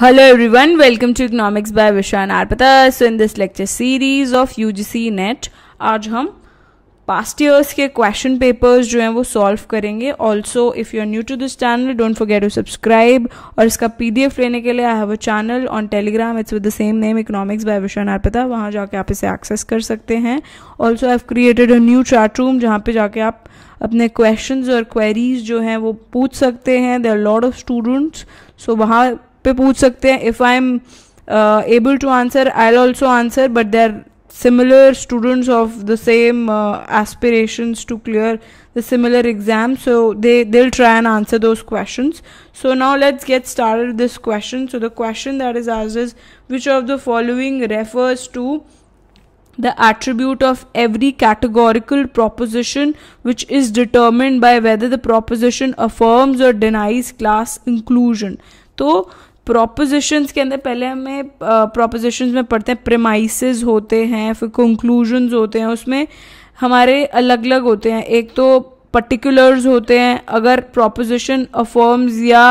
hello everyone welcome to economics by Vishan Arpata so in this lecture series of UGC NET आज हम past years के question papers जो हैं वो solve करेंगे also if you are new to this channel don't forget to subscribe और इसका PDF लेने के लिए I have a channel on Telegram it's with the same name economics by Vishan Arpata वहाँ जाके आप इसे एक्सेस कर सकते हैं also I have created a new chat room जहाँ पे जाके आप अपने क्वेश्चन और क्वेरीज जो हैं वो पूछ सकते हैं there lot of students so वहाँ पे पूछ सकते हैं if I am able to answer I'll also answer but they are similar students of the same aspirations to clear the similar exam so they'll try and answer those questions so now let's get start this question so the question that is आज is which of the following refers to the attribute of every categorical proposition which is determined by whether the proposition affirms और denies class inclusion तो propositions के अंदर पहले हमें propositions में पढ़ते हैं प्रेमाइसिस होते हैं फिर कंक्लूजन्स होते हैं उसमें हमारे अलग अलग होते हैं एक तो पर्टिकुलर्स होते हैं अगर प्रोपोजिशन अफर्म्स या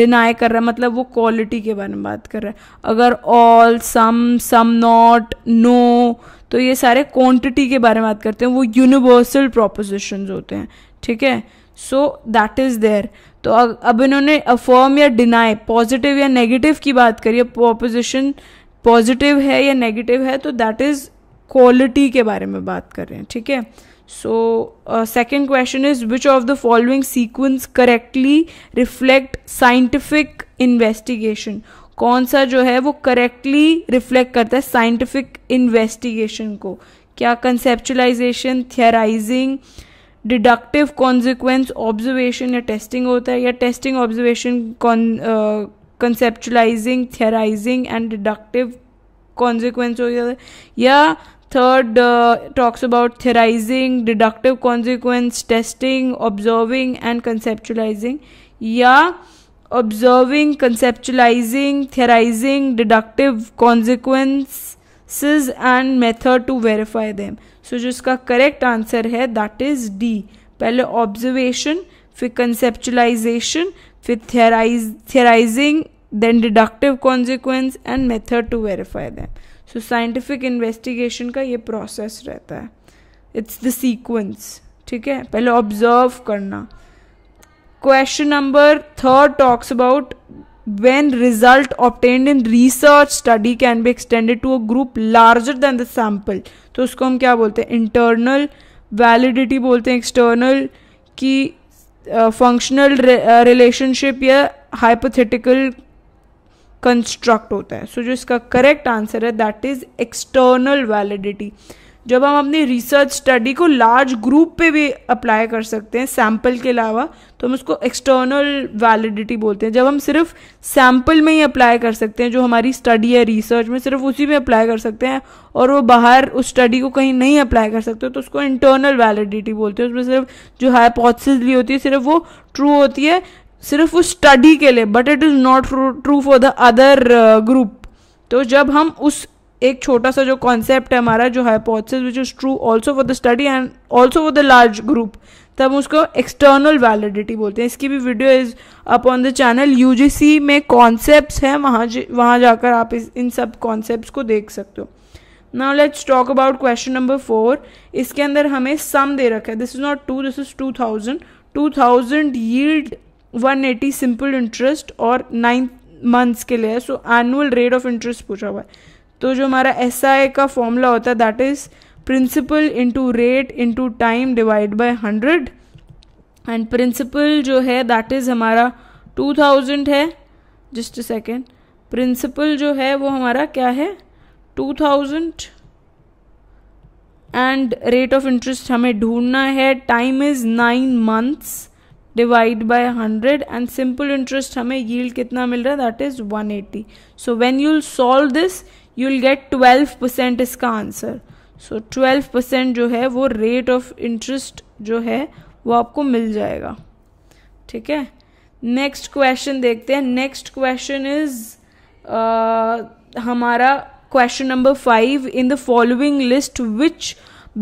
डिनाई कर रहा है मतलब वो क्वालिटी के बारे में बात कर रहा है अगर all some some not no तो ये सारे क्वांटिटी के बारे में बात करते हैं वो यूनिवर्सल प्रोपोजिशंस होते हैं ठीक है सो दैट इज़ देयर तो अब इन्होंने अफर्म या डिनाई पॉजिटिव या नेगेटिव की बात करी अब प्रोपोजिशन पॉजिटिव है या नेगेटिव है तो दैट इज़ क्वालिटी के बारे में बात कर रहे हैं ठीक है so second question is which of the following sequence correctly reflect scientific investigation कौन सा जो है वो करेक्टली रिफ्लेक्ट करता है साइंटिफिक इन्वेस्टिगेशन को क्या conceptualisation theorising deductive consequence observation या टेस्टिंग होता है या testing observation conceptualising theorising and deductive consequence हो जाता है या third talks about theorising deductive consequence testing observing and conceptualising या observing conceptualising theorising deductive consequence and method to verify them so जो इसका करेक्ट आंसर है दैट इज डी पहले observation फिर कंसेप्चुलाइजेशन फिर theorise theorising then deductive consequence and method to verify them so scientific investigation का ये process रहता है इट्स द सीक्वेंस ठीक है पहले ऑब्जर्व करना question number third talks about when result obtained in research study can be extended to a group larger than the sample तो उसको हम क्या बोलते हैं internal validity बोलते हैं external की फंक्शनल रिलेशनशिप या हाइपोथेटिकल कंस्ट्रक्ट होता है सो so, जो इसका करेक्ट आंसर है दैट इज एक्सटर्नल वैलिडिटी जब हम अपनी रिसर्च स्टडी को लार्ज ग्रुप पे भी अप्लाई कर सकते हैं सैम्पल के अलावा तो हम उसको एक्सटर्नल वैलिडिटी बोलते हैं जब हम सिर्फ सैम्पल में ही अप्लाई कर सकते हैं जो हमारी स्टडी है रिसर्च में सिर्फ उसी में अप्लाई कर सकते हैं और वो बाहर उस स्टडी को कहीं नहीं अप्लाई कर सकते तो उसको इंटरनल वैलिडिटी बोलते हैं उसमें सिर्फ जो हाइपोथेसिस भी होती है सिर्फ वो ट्रू होती है सिर्फ उस स्टडी के लिए but it is not true for the other group तो जब हम उस एक छोटा सा जो कॉन्सेप्ट है हमारा जो hypothesis which is true also for the study and also for the large group तब उसको एक्सटर्नल वैलिडिटी बोलते हैं इसकी भी video is up on the channel यू में कॉन्सेप्ट हैं वहाँ वहाँ जाकर आप इस इन सब कॉन्सेप्ट को देख सकते हो now let's talk about question number four इसके अंदर हमें सम दे रखा है this is not two this is two thousand two thousand yield one eighty simple interest और नाइन मंथ्स के लिए so annual rate of interest पूछा हुआ है तो जो हमारा एस का फॉर्मूला होता है that is principal into rate into time divide by hundred and principal जो है दैट इज़ हमारा टू थाउजेंड है जस्ट सेकेंड प्रिंसिपल जो है वो हमारा क्या है two thousand and rate of interest हमें ढूंढना है time is nine months divide by hundred and simple interest हमें यील्ड कितना मिल रहा है that is one eighty so when you'll solve this you will get twelve percent इसका answer so twelve percent जो है वो रेट ऑफ इंटरेस्ट जो है वो आपको मिल जाएगा ठीक है नेक्स्ट क्वेश्चन देखते हैं नेक्स्ट क्वेश्चन इज हमारा question number five in the following list which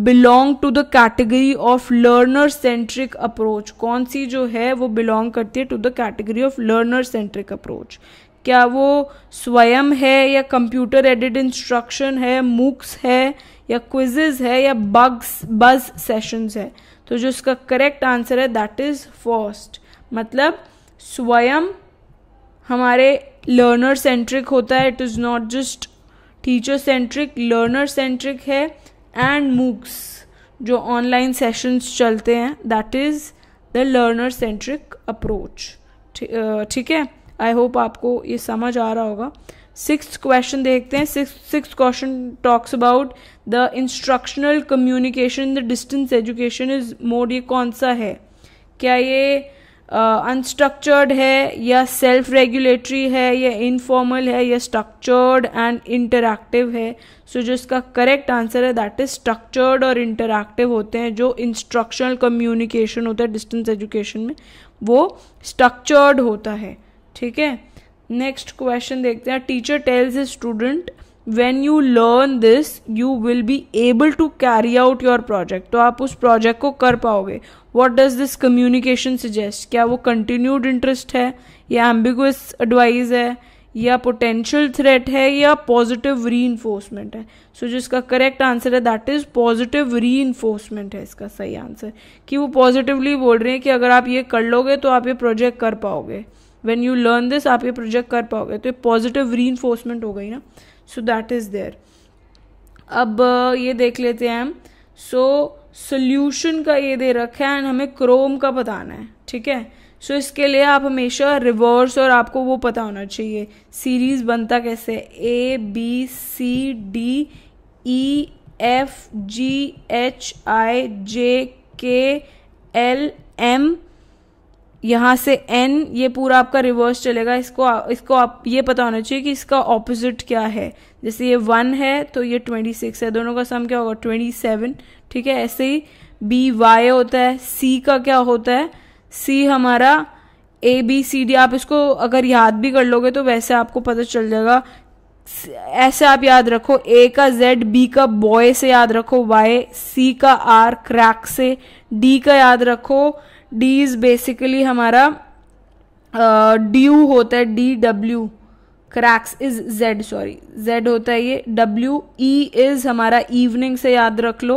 belong to the category of learner centric approach कौन सी जो है वो बिलोंग करती है to the category of learner centric approach क्या वो स्वयं है या कंप्यूटर एडिड इंस्ट्रक्शन है मूक्स है या क्विजेज है या बग्स बज सेशंस है तो जो इसका करेक्ट आंसर है दैट इज़ फर्स्ट मतलब स्वयं हमारे लर्नर सेंट्रिक होता है it is not just teacher centric learner centric है एंड मूक्स जो ऑनलाइन सेशंस चलते हैं that is the learner centric approach ठीक है आई होप आपको ये समझ आ रहा होगा सिक्स क्वेश्चन देखते हैं six six question talks about the instructional communication in the distance education is mode ये कौन सा है क्या ये अनस्ट्रक्चर्ड uh, है या सेल्फ रेगुलेटरी है या इनफॉर्मल है या स्ट्रक्चर्ड एंड इंटरक्टिव है सो so, जो इसका करेक्ट आंसर है दैट इज स्ट्रक्चर्ड और इंटरक्टिव होते हैं जो इंस्ट्रक्शनल कम्युनिकेशन होता है डिस्टेंस एजुकेशन में वो स्ट्रक्चर्ड होता है ठीक है नेक्स्ट क्वेश्चन देखते हैं teacher tells a student when you learn this you will be able to carry out your project तो आप उस प्रोजेक्ट को कर पाओगे what does this communication suggest क्या वो कंटिन्यूड इंटरेस्ट है या एम्बिगुअस एडवाइज है या पोटेंशियल थ्रेट है या पॉजिटिव री इन्फोर्समेंट है सो so, जिसका करेक्ट आंसर है that is positive reinforcement है इसका सही आंसर कि वो पॉजिटिवली बोल रहे हैं कि अगर आप ये कर लोगे तो आप ये प्रोजेक्ट कर पाओगे वेन यू लर्न दिस आप ये प्रोजेक्ट कर पाओगे तो ये पॉजिटिव री इन्फोर्समेंट हो गई ना सो दैट इज़ देयर अब ये देख लेते हैं हम सो सोल्यूशन का ये दे रखा है एंड हमें क्रोम का बताना है ठीक है सो so, इसके लिए आप हमेशा रिवर्स और आपको वो पता होना चाहिए सीरीज बनता कैसे A B C D E F G H I J K L M यहाँ से एन ये पूरा आपका रिवर्स चलेगा इसको इसको आप ये पता होना चाहिए कि इसका ऑपोजिट क्या है जैसे ये वन है तो ये ट्वेंटी सिक्स है दोनों का सम क्या होगा ट्वेंटी सेवन ठीक है ऐसे ही बी वाई होता है सी का क्या होता है सी हमारा ए बी सी डी आप इसको अगर याद भी कर लोगे तो वैसे आपको पता चल जाएगा ऐसे आप याद रखो ए का जेड बी का बॉय से याद रखो वाई सी का आर क्रैक से डी का याद रखो डी इज़ बेसिकली हमारा डी uh, होता है D W cracks is Z sorry Z होता है ये डब्ल्यू ई इज हमारा इवनिंग से याद रख लो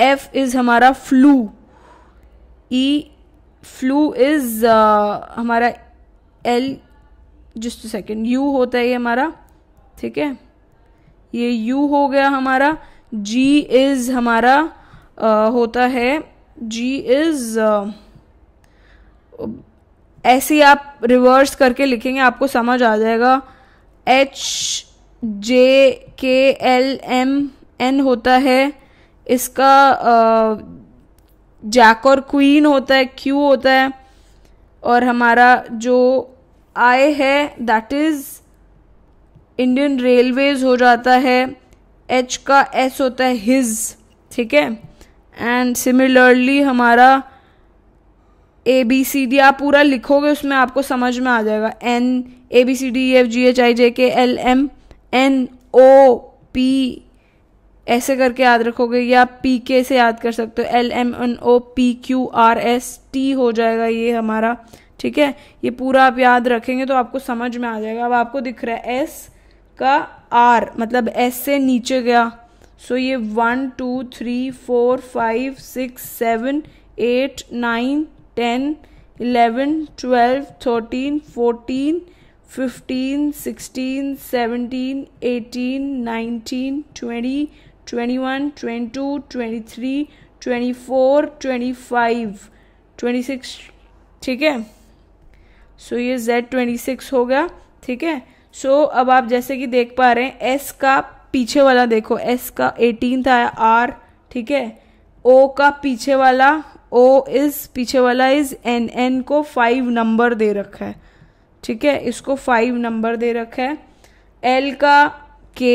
एफ इज हमारा फ्लू ई फ्लू इज हमारा एल जस्ट सेकेंड यू होता है ये हमारा ठीक है ये यू हो गया हमारा जी इज हमारा uh, होता है जी इज़ ऐसे ही आप रिवर्स करके लिखेंगे आपको समझ आ जाएगा H J K L M N होता है इसका जैक और क्वीन होता है क्यू होता है और हमारा जो आई है दैट इज़ इंडियन रेलवेज हो जाता है एच का एस होता है हिज ठीक है एंड सिमिलरली हमारा ए बी सी डी आप पूरा लिखोगे उसमें आपको समझ में आ जाएगा N A B C D F G H I J K L M N O P ऐसे करके याद रखोगे या पी के से याद कर सकते हो L M N O P Q R S T हो जाएगा ये हमारा ठीक है ये पूरा आप याद रखेंगे तो आपको समझ में आ जाएगा अब आपको दिख रहा है एस का आर मतलब एस से नीचे गया सो ये one two three four five six seven eight nine ten eleven twelve thirteen fourteen fifteen sixteen seventeen eighteen nineteen twenty twenty one twenty two twenty three twenty four twenty five twenty six ठीक है सो ये Z twenty six हो गया ठीक है सो अब आप जैसे कि देख पा रहे हैं एस का पीछे वाला देखो एस का एटीन था आर ठीक है ओ का पीछे वाला ओ इज पीछे वाला इज एन एन को फाइव नंबर दे रखा है ठीक है इसको फाइव नंबर दे रखा है एल का के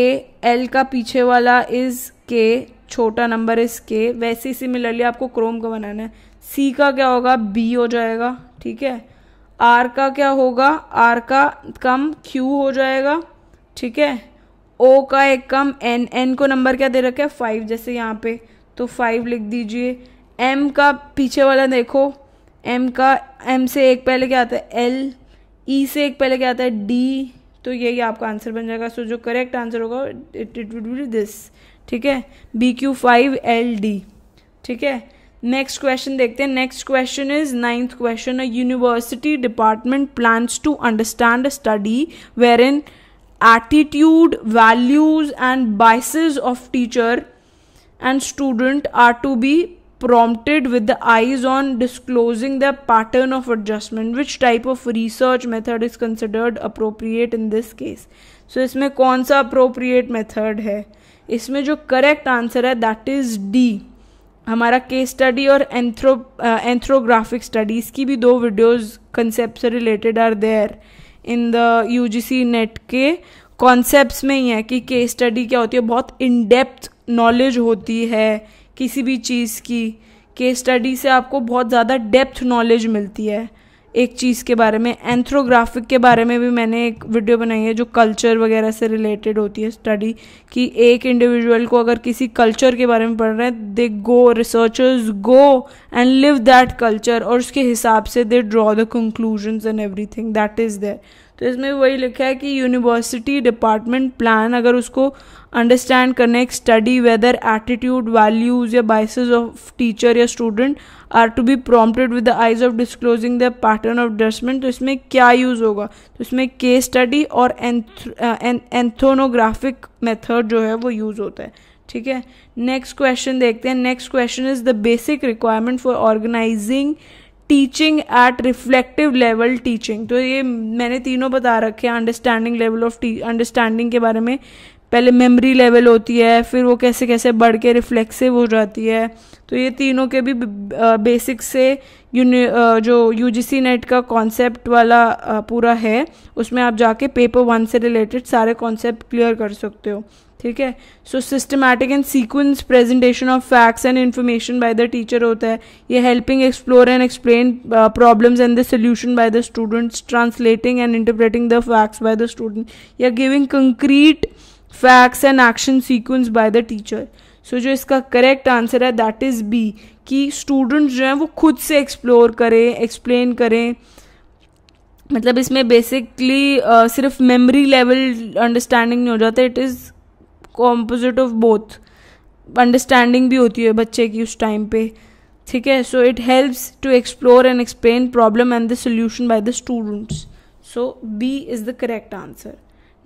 एल का पीछे वाला इज के छोटा नंबर इज के वैसे ही सिमिलरली आपको क्रोम का बनाना है सी का क्या होगा बी हो जाएगा ठीक है आर का क्या होगा आर का कम क्यू हो जाएगा ठीक है ओ का एक कम एन एन को नंबर क्या दे रखा है फाइव जैसे यहाँ पे तो फाइव लिख दीजिए एम का पीछे वाला देखो एम का एम से एक पहले क्या आता है एल ई e से एक पहले क्या आता है डी तो यही आपका आंसर बन जाएगा सो so, जो करेक्ट आंसर होगा it it would be this ठीक है B Q five L D ठीक है नेक्स्ट क्वेश्चन देखते हैं next question is ninth question university department plans to understand study where in attitude values and biases of teacher and student are to be prompted with the eyes on disclosing the pattern of adjustment which type of research method is considered appropriate in this case so इसमें कौन सा appropriate method है इसमें जो correct answer है that is D हमारा case study और एंथ्रो एंथ्रोग्राफिक स्टडीज़ की भी दो वीडियोस कंसेप्ट से related are there in the UGC NET के कॉन्सेप्ट्स में ही है कि केस स्टडी क्या होती है बहुत इन डेप्थ नॉलेज होती है किसी भी चीज़ की केस स्टडी से आपको बहुत ज़्यादा डेप्थ नॉलेज मिलती है एक चीज़ के बारे में एंथ्रोग्राफिक के बारे में भी मैंने एक वीडियो बनाई है जो कल्चर वगैरह से रिलेटेड होती है स्टडी कि एक इंडिविजुअल को अगर किसी कल्चर के बारे में पढ़ रहे हैं they go researchers go and live that culture और उसके हिसाब से they draw the conclusions and everything that is there तो इसमें वही लिखा है कि यूनिवर्सिटी डिपार्टमेंट प्लान अगर उसको अंडरस्टैंड करने एक स्टडी वेदर एटीट्यूड वैल्यूज या बाइसेज ऑफ टीचर या student are to be prompted with the eyes of disclosing the pattern of dressment तो इसमें क्या यूज़ होगा तो इसमें के स्टडी और एंथोनोग्राफिक मेथड uh, जो है वो यूज़ होता है ठीक है नेक्स्ट क्वेश्चन देखते हैं next question is the basic requirement for organizing teaching at reflective level teaching तो ये मैंने तीनों बता रखे हैं अंडरस्टैंडिंग लेवल ऑफ अंडरस्टैंडिंग के बारे में पहले मेमोरी लेवल होती है फिर वो कैसे कैसे बढ़ के रिफ्लेक्सिव हो जाती है तो ये तीनों के भी बेसिक से जो यू जी सी नेट का कॉन्सेप्ट वाला पूरा है उसमें आप जाके पेपर वन से रिलेटेड सारे कॉन्सेप्ट क्लियर कर सकते हो ठीक है so systematic and sequence presentation of facts and information by the teacher होता है ये helping explore and explain problems and the solution by the students translating and interpreting the facts by the student या giving concrete facts and action sequence bye the teacher so जो इसका correct answer है that is B कि students जो हैं वो खुद से एक्सप्लोर करें एक्सप्लेन करें मतलब इसमें बेसिकली uh, सिर्फ मेमोरी लेवल अंडरस्टैंडिंग नहीं हो जाता it is composite of both understanding भी होती है बच्चे की उस टाइम पे ठीक है so it helps to explore and explain problem and the solution by the students so B is the correct answer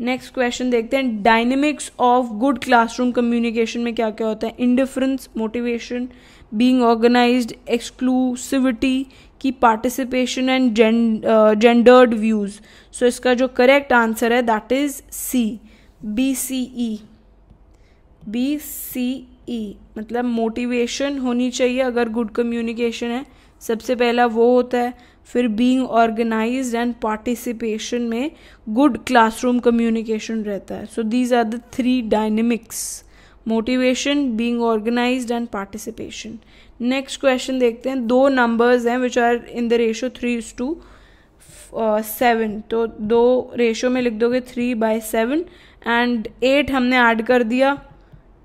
next question देखते हैं dynamics of good classroom communication में क्या क्या होता है indifference motivation being organize exclusivity की participation and gendered views so इसका जो करेक्ट आंसर है that is C B C E B C E मतलब मोटिवेशन होनी चाहिए अगर गुड कम्युनिकेशन है सबसे पहला वो होता है फिर बीइंग ऑर्गेनाइज्ड एंड पार्टिसिपेशन में गुड क्लासरूम कम्युनिकेशन रहता है so these are the three dynamics motivation being organized and participation next question देखते हैं दो नंबर्स हैं which are in the ratio three is two seven तो दो रेशो में लिख दोगे three by seven and eight हमने ऐड कर दिया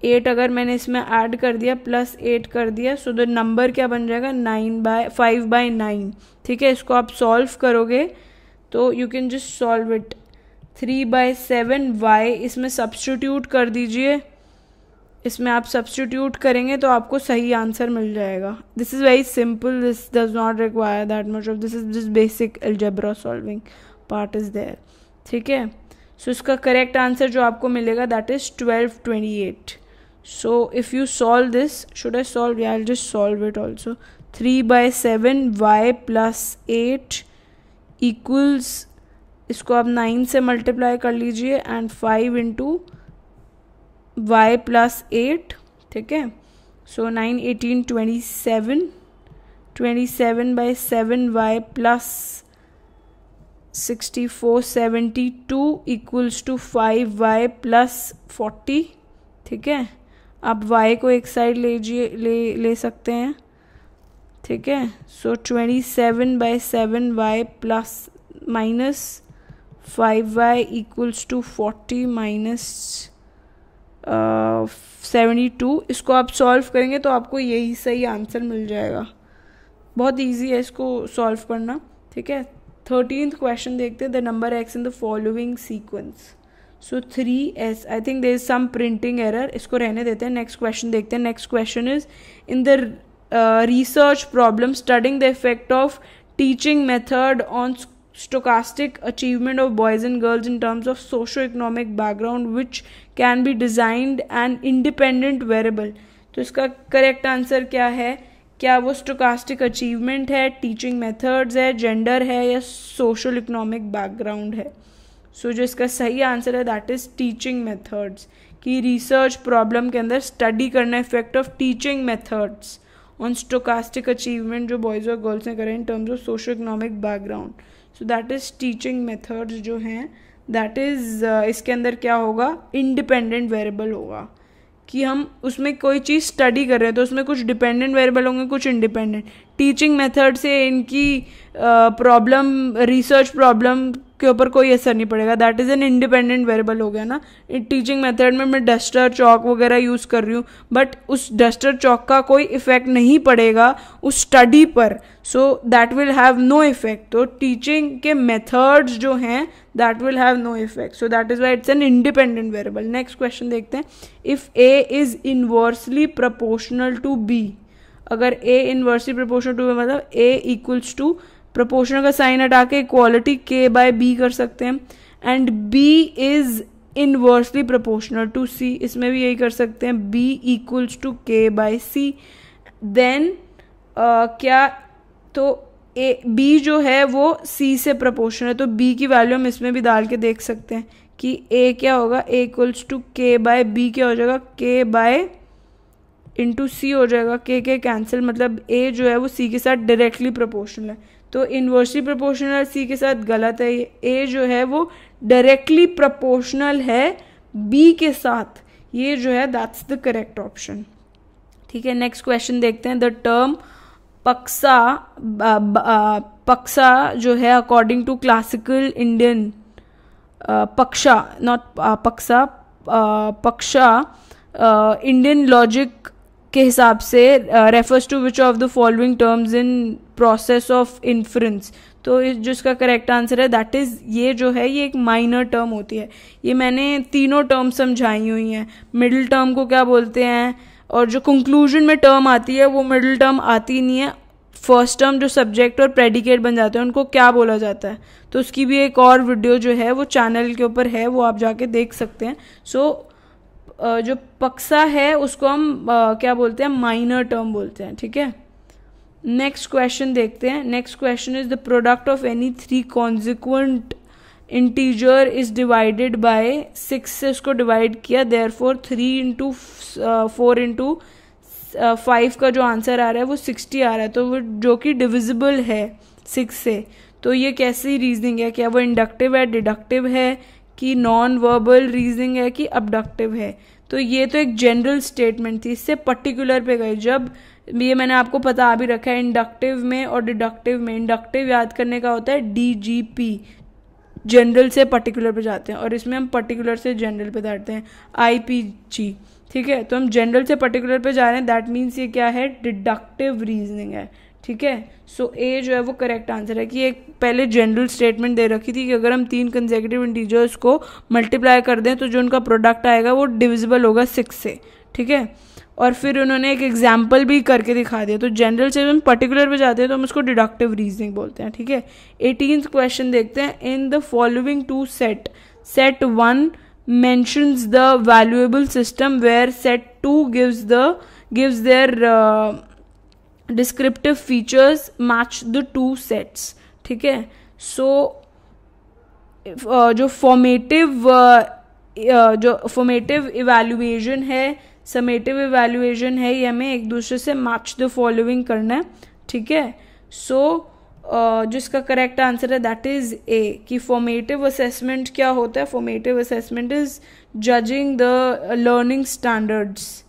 एट अगर मैंने इसमें ऐड कर दिया प्लस एट कर दिया सो द नंबर क्या बन जाएगा nine by five by nine ठीक है इसको आप सॉल्व करोगे तो you can just solve it three by seven Y इसमें सब्सटीट्यूट कर दीजिए इसमें आप सब्सटीट्यूट करेंगे तो आपको सही आंसर मिल जाएगा this is very simple this does not require that much of this is this basic algebra solving part is there ठीक है सो इसका करेक्ट आंसर जो आपको मिलेगा that is twelve twenty eight so if you solve this should i solve yeah i'll just solve it also 3 by 7 y plus 8 equals इसको आप nine से multiply कर लीजिए and five into Y plus eight ठीक है so nine eighteen twenty seven twenty seven by seven Y plus sixty four seventy two equals to five Y plus forty ठीक है आप y को एक साइड लीजिए ले ले सकते हैं ठीक है so twenty seven by seven Y plus minus five Y equals to forty minus seventy two इसको आप सॉल्व करेंगे तो आपको यही सही आंसर मिल जाएगा बहुत इजी है इसको सॉल्व करना ठीक है थर्टीन क्वेश्चन देखते हैं the number X in the following sequence so three S I think there is some printing error इसको रहने देते हैं नेक्स्ट क्वेश्चन देखते हैं next question is in the research problem studying the effect of teaching method on stochastic achievement of boys and girls in terms of socio economic background which can be designed and independent variable तो इसका correct answer क्या है क्या वो stochastic achievement है teaching methods है gender है या सोशल इकोनॉमिक बैकग्राउंड है सो so, जो इसका सही आंसर है दैट इज़ टीचिंग मेथड्स कि रिसर्च प्रॉब्लम के अंदर स्टडी करना effect of teaching methods on stochastic achievement जो बॉयज़ और गर्ल्स ने करें in terms of socio economic background so that is teaching methods जो हैं दैट इज़ uh, इसके अंदर क्या होगा इंडिपेंडेंट वेरिएबल होगा कि हम उसमें कोई चीज़ स्टडी कर रहे हैं तो उसमें कुछ डिपेंडेंट वेरिएबल होंगे कुछ इंडिपेंडेंट टीचिंग मेथड से इनकी प्रॉब्लम रिसर्च प्रॉब्लम के ऊपर कोई असर नहीं पड़ेगा that is an independent variable हो गया ना टीचिंग मेथड में मैं डस्टर चॉक वगैरह यूज़ कर रही हूँ बट उस डस्टर चॉक का कोई इफेक्ट नहीं पड़ेगा उस स्टडी पर so that will have no effect तो टीचिंग के मेथड्स जो हैं that will have no effect so that is why it's an independent variable next question देखते हैं if A is inversely proportional to B अगर A inversely proportional to मतलब A equals to proportional का sign हटा के equality के by B कर सकते हैं and B is inversely proportional to C इसमें भी यही कर सकते हैं B equals to K by C then क्या तो ए बी जो है वो सी से प्रोपोर्शनल है तो बी की वैल्यू हम इसमें भी डाल के देख सकते हैं कि ए क्या होगा A equals to K by B क्या हो जाएगा के बाय इंटू सी हो जाएगा के के कैंसिल मतलब ए जो है वो सी के साथ डायरेक्टली प्रोपोर्शनल है तो इन्वर्सली प्रोपोर्शनल सी के साथ गलत है ए जो है वो डायरेक्टली प्रोपोर्शनल है बी के साथ ये जो है दैट्स द करेक्ट ऑप्शन ठीक है नेक्स्ट क्वेश्चन देखते हैं द टर्म पक्सा पक्सा जो है अकॉर्डिंग टू क्लासिकल इंडियन पक्षा नॉट पक्सा पक्षा इंडियन लॉजिक के हिसाब से refers to which of the following terms in process of inference तो इस जिसका करेक्ट आंसर है दैट इज़ ये जो है ये एक माइनर टर्म होती है ये मैंने तीनों टर्म समझाई हुई हैं मिडिल टर्म को क्या बोलते हैं और जो कंक्लूजन में टर्म आती है वो मिडिल टर्म आती नहीं है फर्स्ट टर्म जो सब्जेक्ट और प्रेडिकेट बन जाते हैं उनको क्या बोला जाता है तो उसकी भी एक और वीडियो जो है वो चैनल के ऊपर है वो आप जाके देख सकते हैं सो so, जो पक्सा है उसको हम क्या बोलते हैं माइनर टर्म बोलते हैं ठीक है नेक्स्ट क्वेश्चन देखते हैं next question is the product of any three consequent integer is divided by six से उसको डिवाइड किया there four three into four into five का जो आंसर आ रहा है वो सिक्सटी आ रहा है तो वो जो कि डिविजिबल है सिक्स से तो ये कैसी रीजनिंग है क्या वो इंडक्टिव है डिडक्टिव है कि नॉन वर्बल रीजनिंग है कि अबडक्टिव है तो ये तो एक जनरल स्टेटमेंट थी इससे पर्टिकुलर पे गए जब ये मैंने आपको पता अभी रखा है इंडक्टिव में और डिडक्टिव में इंडक्टिव याद करने का होता है डी जी पी जनरल से पर्टिकुलर पे जाते हैं और इसमें हम पर्टिकुलर से जनरल पे जाते हैं आई पी जी ठीक है तो हम जनरल से पर्टिकुलर पे जा रहे हैं दैट मीन्स ये क्या है डिडक्टिव रीजनिंग है ठीक है सो ए जो है वो करेक्ट आंसर है कि एक पहले जनरल स्टेटमेंट दे रखी थी कि अगर हम तीन कंजेकेटिव इंटीजर्स को मल्टीप्लाई कर दें तो जो उनका प्रोडक्ट आएगा वो डिविजिबल होगा सिक्स से ठीक है और फिर उन्होंने एक एग्जाम्पल भी करके दिखा दिया तो जनरल से हम पर्टिकुलर पे जाते हैं तो हम उसको डिडक्टिव रीजनिंग बोलते हैं ठीक है एटीन क्वेश्चन देखते हैं in the following two set set one mentions the valuable system where set two gives the gives their descriptive features match the two sets ठीक है सो uh, जो फॉर्मेटिव uh, uh, जो formative evaluation है summative evaluation है ये हमें एक दूसरे से मैच द फॉलोइंग करना है ठीक है सो जो इसका करेक्ट आंसर है दैट इज ए कि फॉर्मेटिव असेसमेंट क्या होता है formative assessment is judging the learning standards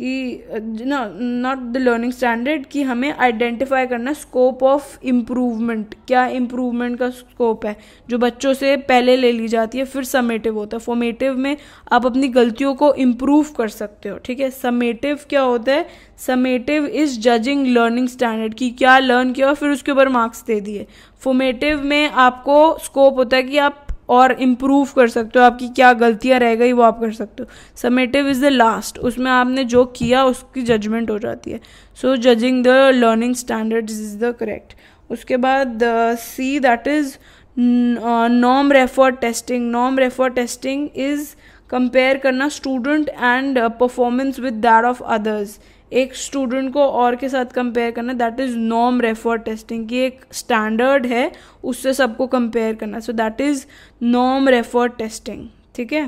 कि ना नॉट द लर्निंग स्टैंडर्ड कि हमें आइडेंटिफाई करना स्कोप ऑफ इम्प्रूवमेंट क्या इम्प्रूवमेंट का स्कोप है जो बच्चों से पहले ले ली जाती है फिर समेटिव होता है फॉर्मेटिव में आप अपनी गलतियों को इम्प्रूव कर सकते हो ठीक है समेटिव क्या होता है summative is judging learning standard कि क्या लर्न किया और फिर उसके ऊपर मार्क्स दे दिए फॉर्मेटिव में आपको स्कोप होता है कि आप और इम्प्रूव कर सकते हो आपकी क्या गलतियाँ रह गई वो आप कर सकते हो समेटिव इज़ द लास्ट उसमें आपने जो किया उसकी जजमेंट हो जाती है सो judging the learning standard is the correct उसके बाद see that is Nom refer testing Nom refer testing is compare करना student and performance with that of others एक स्टूडेंट को और के साथ कंपेयर करना that is Nom refer testing की एक स्टैंडर्ड है उससे सबको कंपेयर करना सो that is Nom refer testing ठीक है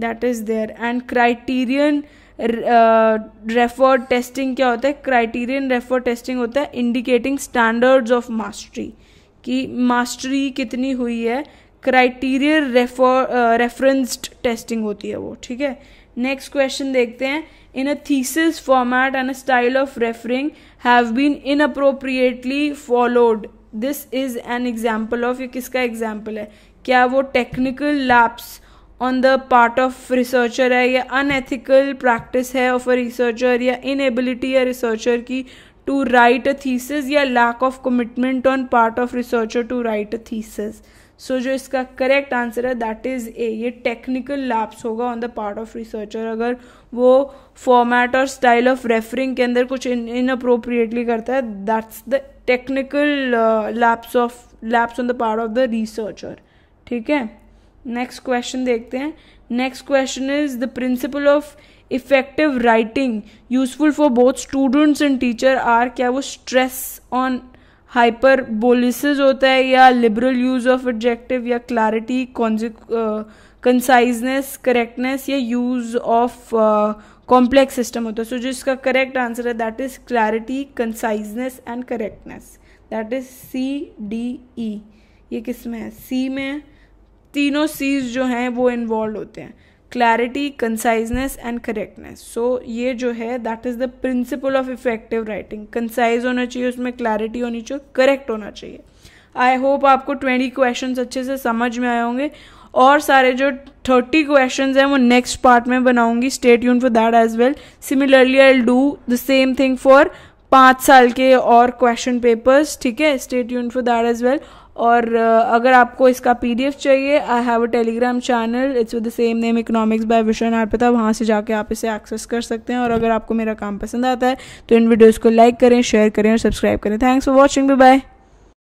that is there and criterion refer testing क्या होता है क्राइटीरियन रेफर टेस्टिंग होता है इंडिकेटिंग स्टैंडर्ड्स ऑफ मास्टरी कि मास्टरी कितनी हुई है क्राइटीरियन रेफर रेफरेंस्ड टेस्टिंग होती है वो ठीक है नेक्स्ट क्वेश्चन देखते हैं in a thesis format and a style of referring have been inappropriately followed this is an example of ye kiska example hai kya wo technical lapse on the part of researcher hai ya unethical practice hai of a researcher ya inability a researcher ki to write a thesis ya lack of commitment on part of researcher to write a thesis so so, जो इसका correct answer है that is a ये technical lapse होगा on the part of researcher अगर वो format और style of referring के अंदर कुछ इन अप्रोप्रिएटली करता है that's the technical lapse of lapse on the part of the researcher ठीक है नेक्स्ट क्वेश्चन देखते हैं next question is the principle of effective writing useful for both students and teacher are क्या वो स्ट्रेस ऑन हाइपरबोलिसिस होता है या liberal use of adjective या क्लैरिटी कंसाइजनेस करेक्टनेस या यूज ऑफ कॉम्प्लेक्स सिस्टम होता है सो जो इसका करेक्ट आंसर है that is clarity conciseness and correctness that is C D E ये किस में है सी में तीनों सीज जो हैं वो इन्वॉल्व होते हैं clarity conciseness and correctness so ये जो है that is the principle of effective writing concise होना चाहिए उसमें क्लैरिटी होनी चाहिए करेक्ट होना चाहिए आई होप आपको ट्वेंटी क्वेश्चन अच्छे से समझ में आए होंगे और सारे जो थर्टी क्वेश्चन हैं वो नेक्स्ट पार्ट में बनाऊंगी स्टेट यून for that as well similarly I do the same thing for पाँच साल के और क्वेश्चन पेपर्स ठीक है स्टेट यून फॉर दैट एज वेल और अगर आपको इसका एफ चाहिए I have a telegram channel it's with the same name economics by vision Arpita वहाँ से जाके आप इसे एक्सेस कर सकते हैं और अगर आपको मेरा काम पसंद आता है तो इन वीडियोज़ को लाइक करें शेयर करें और सब्सक्राइब करें थैंक्स फॉर वॉचिंग बाय